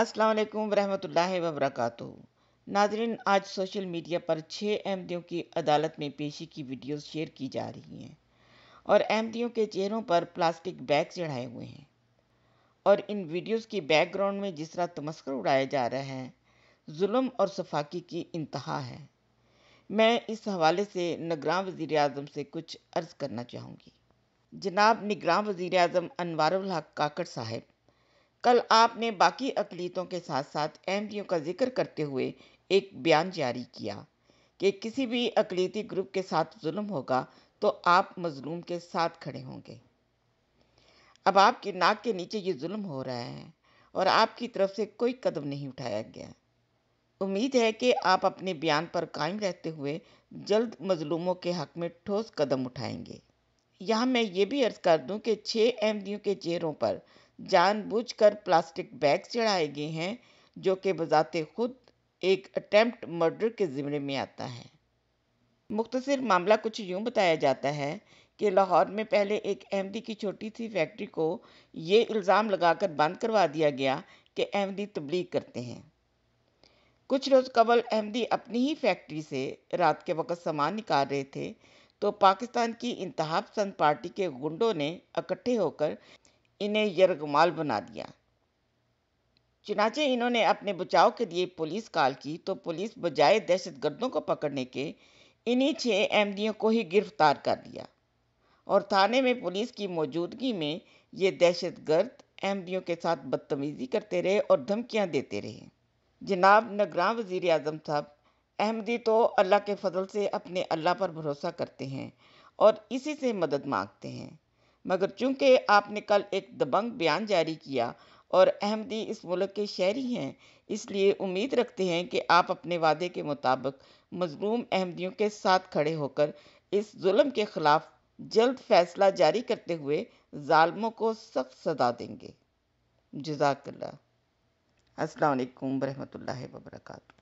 अस्सलाम वरहमतुल्लाहि वबरकatuh नाजरीन आज सोशल मीडिया पर छः अहमदियों की अदालत में पेशी की वीडियोस शेयर की जा रही हैं और अहमदियों के चेहरों पर प्लास्टिक बैग चढ़ाए हुए हैं और इन वीडियोस की बैकग्राउंड में जिस तरह तमस्कर उड़ाया जा रहा है जुल्म और सफाकी की इंतहा है मैं इस हवाले से निगरान वज़ी अजम से कुछ अर्ज़ करना चाहूँगी जनाब निगरान वज़ी अजम अनवारुल हक काकड़ साहब कल आपने बाकी अकलीतों के साथ साथ अहमियों का जिक्र करते हुए एक बयान जारी किया कि किसी भी अकलीती ग्रुप के साथ जुल्म होगा तो आप मजलूम के साथ खड़े होंगे अब आपकी नाक के नीचे ये जुल्म हो रहा है और आपकी तरफ से कोई कदम नहीं उठाया गया उम्मीद है कि आप अपने बयान पर कायम रहते हुए जल्द मजलूमों के हक में ठोस कदम उठाएंगे यहाँ मैं ये भी अर्ज़ कर दूं कि छः अहमदियों के चेहरों पर जानबूझकर प्लास्टिक बैग चढ़ाए गए हैं जो कि बजाते खुद एक अटैम्प्ट मर्डर के ज़िम्मे में आता है मुख्तर मामला कुछ यूँ बताया जाता है कि लाहौर में पहले एक अहमदी की छोटी सी फैक्ट्री को ये इल्ज़ाम लगाकर बंद करवा दिया गया कि अहमदी तबलीग करते हैं कुछ रोज़ कबल अहमदी अपनी ही फैक्ट्री से रात के वक्त सामान निकाल रहे थे तो पाकिस्तान की इंतहा पसंद पार्टी के गुंडों ने इकट्ठे होकर इन्हें यर्गमाल बना दिया चुनाचे इन्होंने अपने बचाव के लिए पुलिस कॉल की तो पुलिस बजाय दहशतगर्दों को पकड़ने के इन्हीं छः अहमदियों को ही गिरफ्तार कर दिया और थाने में पुलिस की मौजूदगी में ये दहशतगर्द अहमदियों के साथ बदतमीज़ी करते रहे और धमकियाँ देते रहे जनाब नगरां वज़ी अजम साहब अहमदी तो अल्लाह के फजल से अपने अल्लाह पर भरोसा करते हैं और इसी से मदद मांगते हैं मगर चूंकि आपने कल एक दबंग बयान जारी किया और अहमदी इस मुल्क के शहरी हैं इसलिए उम्मीद रखते हैं कि आप अपने वादे के मुताबिक मजलूम अहमदियों के साथ खड़े होकर इस जुल्म के खिलाफ जल्द फैसला जारी करते हुए ालमों को सख्त सजा देंगे जजाकल्ला असलकम वरहमल वर्का